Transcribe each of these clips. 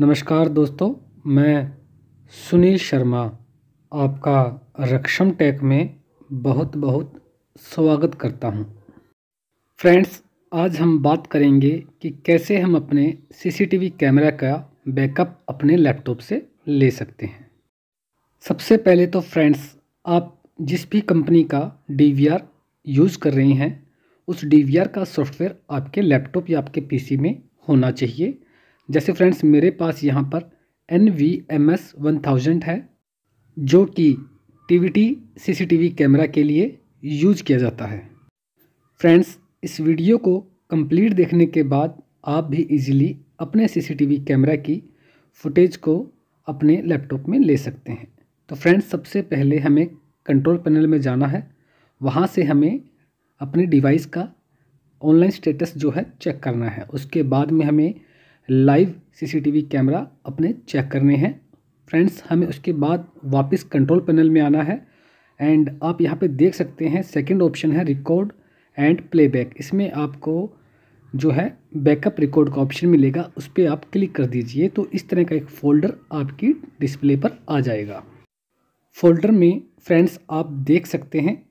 नमस्कार दोस्तों मैं सुनील शर्मा आपका रक्षम टेक में बहुत बहुत स्वागत करता हूं। फ्रेंड्स आज हम बात करेंगे कि कैसे हम अपने सीसीटीवी कैमरा का बैकअप अपने लैपटॉप से ले सकते हैं सबसे पहले तो फ्रेंड्स आप जिस भी कंपनी का डीवीआर यूज़ कर रहे हैं उस डीवीआर का सॉफ्टवेयर आपके लैपटॉप या आपके पीसी में होना चाहिए जैसे फ्रेंड्स मेरे पास यहाँ पर N V M S one thousand है जो कि T V T C C T V camera के लिए यूज किया जाता है फ्रेंड्स इस वीडियो को कंप्लीट देखने के बाद आप भी इजीली अपने C C T V camera की फुटेज को अपने लैपटॉप में ले सकते हैं तो फ्रेंड्स सबसे पहले हमें कंट्रोल पैनल में जाना है वहाँ से हमें अपने डिवाइस का ऑनलाइन स्टेटस जो है चेक करना है उसके बाद में हमें लाइव सीसीटीवी कैमरा अपने चेक करने हैं फ्रेंड्स हमें उसके बाद वापस कंट्रोल पैनल में आना है एंड आप यहाँ पे देख सकते हैं सेकंड ऑप्शन है रिकॉर्ड एंड प्लेबैक इसमें आपको जो है बैकअप रिकॉर्ड का ऑप्शन मिलेगा उस पर आप क्लिक कर दीजिए तो इस तरह का एक फ़ोल्डर आपकी डिस्प्ले पर आ जाएगा फोल्डर में फ्रेंड्स आप देख सकते हैं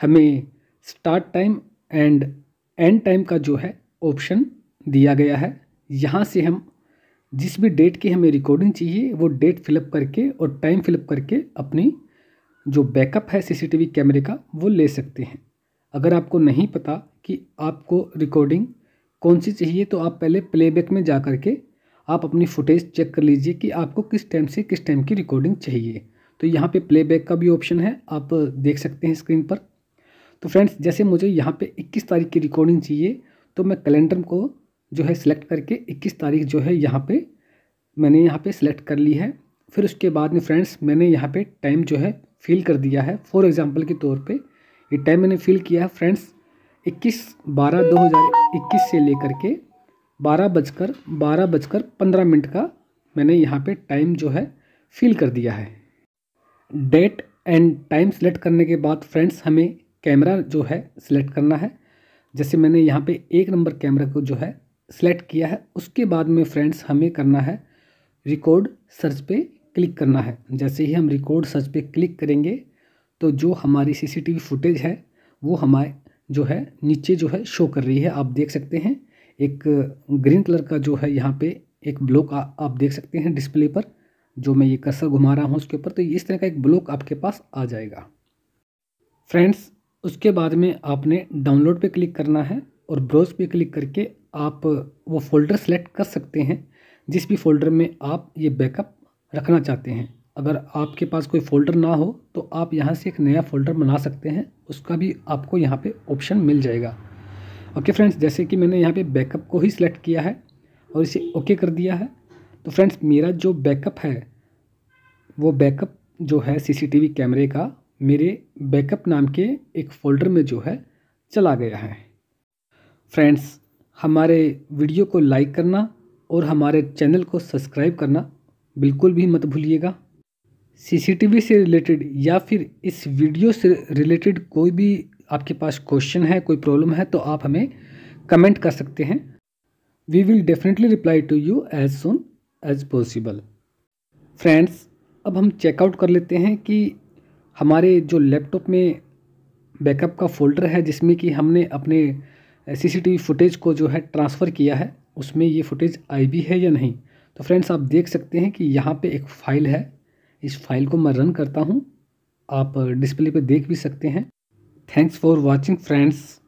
हमें start time and end time का जो है ऑप्शन दिया गया है यहाँ से हम जिस भी डेट की हमें रिकॉर्डिंग चाहिए वो डेट फिलअप करके और टाइम फिलअप करके अपनी जो बैकअप है सीसीटीवी कैमरे का वो ले सकते हैं अगर आपको नहीं पता कि आपको रिकॉर्डिंग कौन सी चाहिए तो आप पहले प्लेबैक में जा कर के आप अपनी फुटेज चेक कर लीजिए कि आपको किस टाइम से किस टाइम की रिकॉर्डिंग चाहिए तो यहाँ पे प्लेबैक का भी ऑप्शन है आप देख सकते हैं स्क्रीन पर तो फ्रेंड्स जैसे मुझे यहाँ पे 21 तारीख की रिकॉर्डिंग चाहिए तो मैं कैलेंडर को जो है सिलेक्ट करके 21 तारीख जो है यहाँ पे मैंने यहाँ पे सिलेक्ट कर ली है फिर उसके बाद में फ्रेंड्स मैंने यहाँ पे टाइम जो है फिल कर दिया है फॉर एग्ज़ाम्पल के तौर पे ये टाइम मैंने फिल किया है फ्रेंड्स 21 बारह 2021 से लेकर के बारह बजकर बारह बजकर पंद्रह मिनट का मैंने यहाँ पर टाइम जो है फिल कर दिया है डेट एंड टाइम सेलेक्ट करने के बाद फ्रेंड्स हमें कैमरा जो है सिलेक्ट करना है जैसे मैंने यहाँ पे एक नंबर कैमरा को जो है सेलेक्ट किया है उसके बाद में फ्रेंड्स हमें करना है रिकॉर्ड सर्च पे क्लिक करना है जैसे ही हम रिकॉर्ड सर्च पे क्लिक करेंगे तो जो हमारी सीसीटीवी फुटेज है वो हमारे जो है नीचे जो है शो कर रही है आप देख सकते हैं एक ग्रीन कलर का जो है यहाँ पे एक ब्लॉक आप देख सकते हैं डिस्प्ले पर जो मैं ये कसर घुमा रहा हूँ उसके ऊपर तो इस तरह का एक ब्लॉक आपके पास आ जाएगा फ्रेंड्स उसके बाद में आपने डाउनलोड पर क्लिक करना है और ब्रोज पर क्लिक करके आप वो फ़ोल्डर सेलेक्ट कर सकते हैं जिस भी फ़ोल्डर में आप ये बैकअप रखना चाहते हैं अगर आपके पास कोई फ़ोल्डर ना हो तो आप यहाँ से एक नया फ़ोल्डर बना सकते हैं उसका भी आपको यहाँ पे ऑप्शन मिल जाएगा ओके फ्रेंड्स जैसे कि मैंने यहाँ पे बैकअप को ही सिलेक्ट किया है और इसे ओके कर दिया है तो फ्रेंड्स मेरा जो बैकअप है वो बैकअप जो है सीसीटीवी कैमरे का मेरे बैकअप नाम के एक फ़ोल्डर में जो है चला गया है फ्रेंड्स हमारे वीडियो को लाइक करना और हमारे चैनल को सब्सक्राइब करना बिल्कुल भी मत भूलिएगा सीसीटीवी से रिलेटेड या फिर इस वीडियो से रिलेटेड कोई भी आपके पास क्वेश्चन है कोई प्रॉब्लम है तो आप हमें कमेंट कर सकते हैं we will definitely reply to you as soon as possible friends अब हम चेकआउट कर लेते हैं कि हमारे जो लैपटॉप में बैकअप का फोल्डर है जिसमें कि हमने अपने सीसीटीवी फुटेज को जो है ट्रांसफ़र किया है उसमें ये फुटेज आई भी है या नहीं तो फ्रेंड्स आप देख सकते हैं कि यहाँ पे एक फ़ाइल है इस फाइल को मैं रन करता हूँ आप डिस्प्ले पे देख भी सकते हैं थैंक्स फॉर वॉचिंग फ्रेंड्स